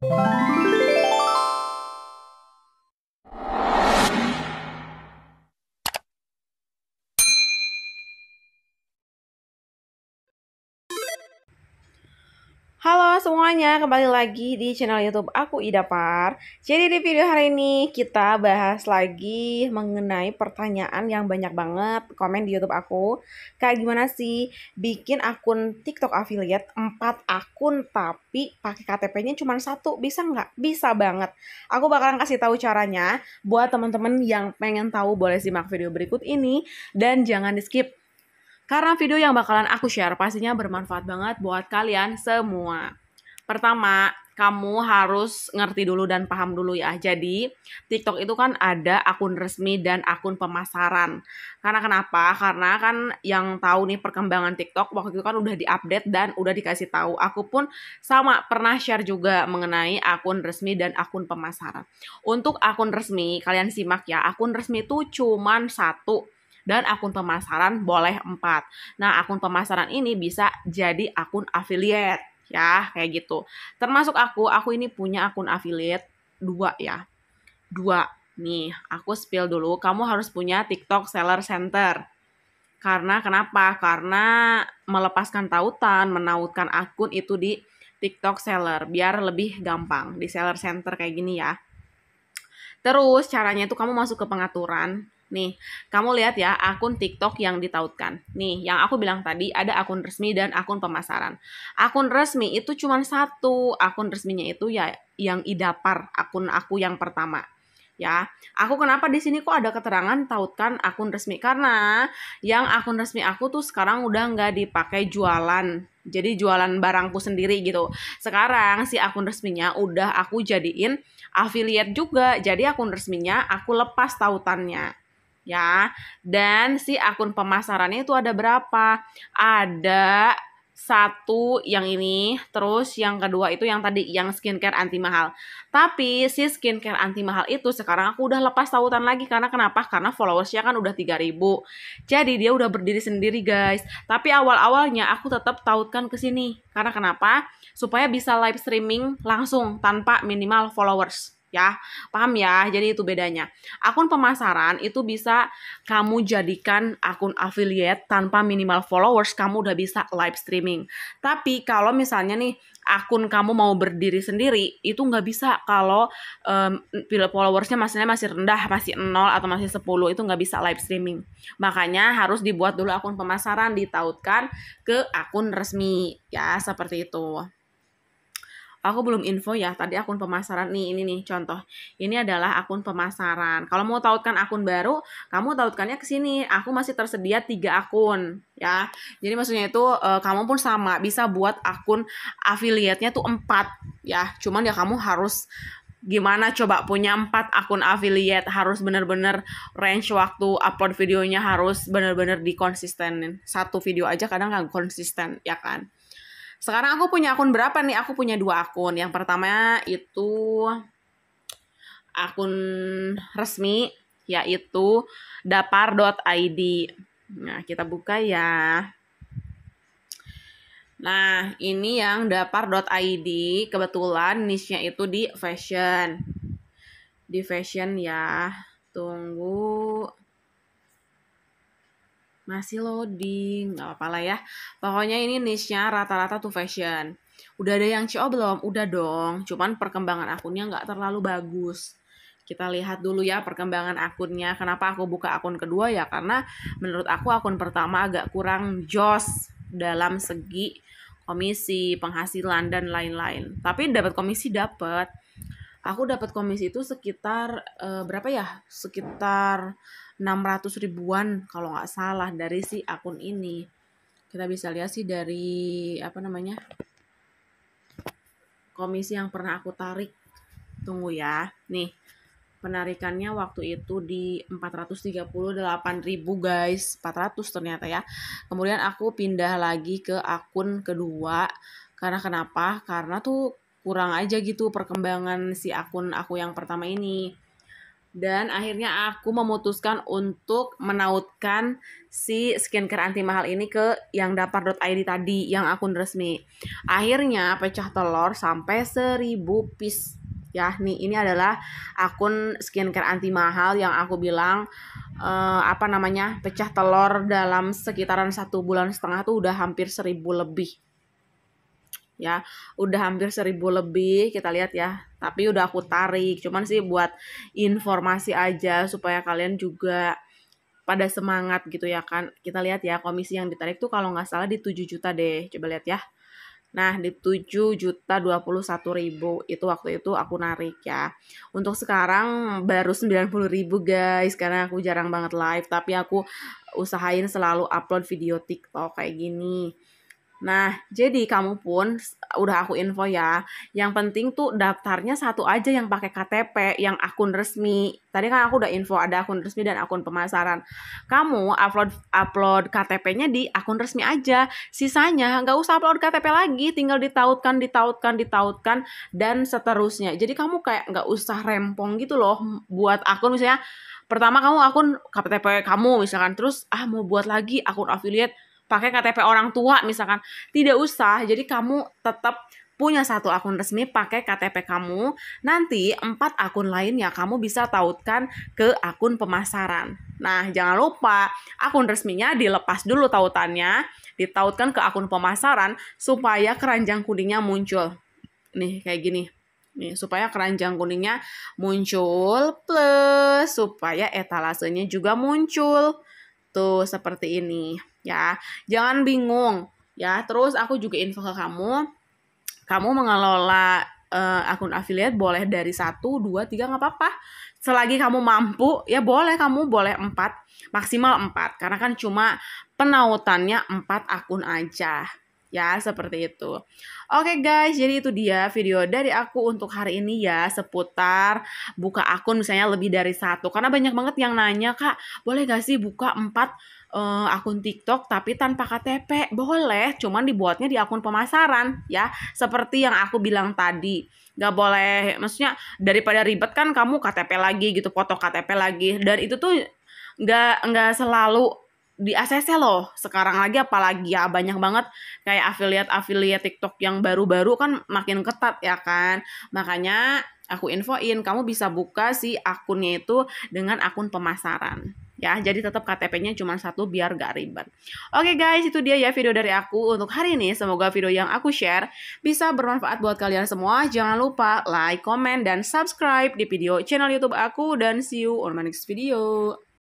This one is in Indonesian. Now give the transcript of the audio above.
Música Halo semuanya, kembali lagi di channel YouTube aku Ida Par. Jadi di video hari ini kita bahas lagi mengenai pertanyaan yang banyak banget komen di YouTube aku. Kayak gimana sih bikin akun TikTok affiliate 4 akun tapi pakai KTP-nya cuma satu, bisa nggak? Bisa banget. Aku bakalan kasih tahu caranya buat teman-teman yang pengen tahu boleh simak video berikut ini dan jangan di skip karena video yang bakalan aku share pastinya bermanfaat banget buat kalian semua. Pertama, kamu harus ngerti dulu dan paham dulu ya. Jadi, TikTok itu kan ada akun resmi dan akun pemasaran. Karena kenapa? Karena kan yang tahu nih perkembangan TikTok waktu itu kan udah diupdate dan udah dikasih tahu. Aku pun sama pernah share juga mengenai akun resmi dan akun pemasaran. Untuk akun resmi, kalian simak ya. Akun resmi itu cuman satu dan akun pemasaran boleh 4. Nah, akun pemasaran ini bisa jadi akun affiliate ya, kayak gitu. Termasuk aku, aku ini punya akun affiliate dua ya. Dua. Nih, aku spill dulu, kamu harus punya TikTok Seller Center. Karena kenapa? Karena melepaskan tautan, menautkan akun itu di TikTok seller biar lebih gampang di seller center kayak gini ya. Terus caranya itu kamu masuk ke pengaturan, Nih, kamu lihat ya akun TikTok yang ditautkan. Nih, yang aku bilang tadi ada akun resmi dan akun pemasaran. Akun resmi itu cuma satu. Akun resminya itu ya yang idapar, akun aku yang pertama. Ya, aku kenapa di sini kok ada keterangan tautkan akun resmi karena yang akun resmi aku tuh sekarang udah nggak dipakai jualan. Jadi jualan barangku sendiri gitu. Sekarang si akun resminya udah aku jadiin affiliate juga. Jadi akun resminya aku lepas tautannya ya. Dan si akun pemasarannya itu ada berapa? Ada satu yang ini, terus yang kedua itu yang tadi yang skincare anti mahal. Tapi si skincare anti mahal itu sekarang aku udah lepas tautan lagi karena kenapa? Karena followersnya kan udah 3000. Jadi dia udah berdiri sendiri guys. Tapi awal-awalnya aku tetap tautkan ke sini. Karena kenapa? Supaya bisa live streaming langsung tanpa minimal followers ya. Paham ya? Jadi itu bedanya. Akun pemasaran itu bisa kamu jadikan akun affiliate tanpa minimal followers kamu udah bisa live streaming. Tapi kalau misalnya nih akun kamu mau berdiri sendiri itu nggak bisa kalau um, followersnya masihnya masih rendah masih nol atau masih 10 itu nggak bisa live streaming makanya harus dibuat dulu akun pemasaran ditautkan ke akun resmi ya seperti itu aku belum info ya tadi akun pemasaran nih ini nih contoh ini adalah akun pemasaran kalau mau tautkan akun baru kamu tautkannya ke sini aku masih tersedia tiga akun ya jadi maksudnya itu uh, kamu pun sama bisa buat akun affiliate-nya tuh empat ya cuman ya kamu harus gimana coba punya empat akun affiliate harus bener-bener range waktu upload videonya harus bener-bener dikonsistenin satu video aja kadang nggak konsisten ya kan sekarang aku punya akun berapa nih? Aku punya dua akun. Yang pertama itu akun resmi yaitu dapar.id. Nah, kita buka ya. Nah, ini yang dapar.id kebetulan niche-nya itu di fashion. Di fashion ya. Tunggu masih loading nggak apa-apa lah ya pokoknya ini niche-nya rata-rata tuh fashion udah ada yang CO belum udah dong cuman perkembangan akunnya nggak terlalu bagus kita lihat dulu ya perkembangan akunnya kenapa aku buka akun kedua ya karena menurut aku akun pertama agak kurang jos dalam segi komisi penghasilan dan lain-lain tapi dapat komisi dapat aku dapat komisi itu sekitar uh, berapa ya sekitar 600 ribuan kalau nggak salah dari si akun ini kita bisa lihat sih dari apa namanya komisi yang pernah aku tarik tunggu ya nih penarikannya waktu itu di 438.000 guys 400 ternyata ya kemudian aku pindah lagi ke akun kedua karena kenapa karena tuh kurang aja gitu perkembangan si akun aku yang pertama ini dan akhirnya aku memutuskan untuk menautkan si skincare anti mahal ini ke yang dapar.id tadi yang akun resmi. Akhirnya pecah telur sampai 1000 piece. Ya, nih ini adalah akun skincare anti mahal yang aku bilang uh, apa namanya? pecah telur dalam sekitaran satu bulan setengah tuh udah hampir 1000 lebih ya udah hampir seribu lebih kita lihat ya tapi udah aku tarik cuman sih buat informasi aja supaya kalian juga pada semangat gitu ya kan kita lihat ya komisi yang ditarik tuh kalau nggak salah di 7 juta deh coba lihat ya Nah, di 7 juta 21 ribu itu waktu itu aku narik ya. Untuk sekarang baru 90 ribu guys, karena aku jarang banget live. Tapi aku usahain selalu upload video TikTok kayak gini. Nah, jadi kamu pun udah aku info ya. Yang penting tuh daftarnya satu aja yang pakai KTP, yang akun resmi. Tadi kan aku udah info ada akun resmi dan akun pemasaran. Kamu upload upload KTP-nya di akun resmi aja. Sisanya nggak usah upload KTP lagi, tinggal ditautkan, ditautkan, ditautkan dan seterusnya. Jadi kamu kayak nggak usah rempong gitu loh buat akun misalnya. Pertama kamu akun KTP kamu misalkan terus ah mau buat lagi akun affiliate pakai KTP orang tua misalkan tidak usah jadi kamu tetap punya satu akun resmi pakai KTP kamu nanti empat akun lainnya kamu bisa tautkan ke akun pemasaran nah jangan lupa akun resminya dilepas dulu tautannya ditautkan ke akun pemasaran supaya keranjang kuningnya muncul nih kayak gini nih supaya keranjang kuningnya muncul plus supaya etalasenya juga muncul tuh seperti ini ya. Jangan bingung ya. Terus aku juga info ke kamu, kamu mengelola uh, akun affiliate boleh dari satu, dua, tiga nggak apa-apa. Selagi kamu mampu ya boleh kamu boleh empat maksimal empat karena kan cuma penautannya empat akun aja Ya, seperti itu. Oke guys, jadi itu dia video dari aku untuk hari ini ya seputar buka akun misalnya lebih dari satu. Karena banyak banget yang nanya, "Kak, boleh gak sih buka empat uh, akun TikTok tapi tanpa KTP?" Boleh, cuman dibuatnya di akun pemasaran ya. Seperti yang aku bilang tadi gak boleh maksudnya daripada ribet kan kamu KTP lagi gitu foto KTP lagi dan itu tuh nggak nggak selalu di ACC loh sekarang lagi apalagi ya banyak banget kayak affiliate-affiliate TikTok yang baru-baru kan makin ketat ya kan makanya aku infoin kamu bisa buka si akunnya itu dengan akun pemasaran ya jadi tetap KTP-nya cuma satu biar gak ribet oke guys itu dia ya video dari aku untuk hari ini semoga video yang aku share bisa bermanfaat buat kalian semua jangan lupa like comment dan subscribe di video channel YouTube aku dan see you on my next video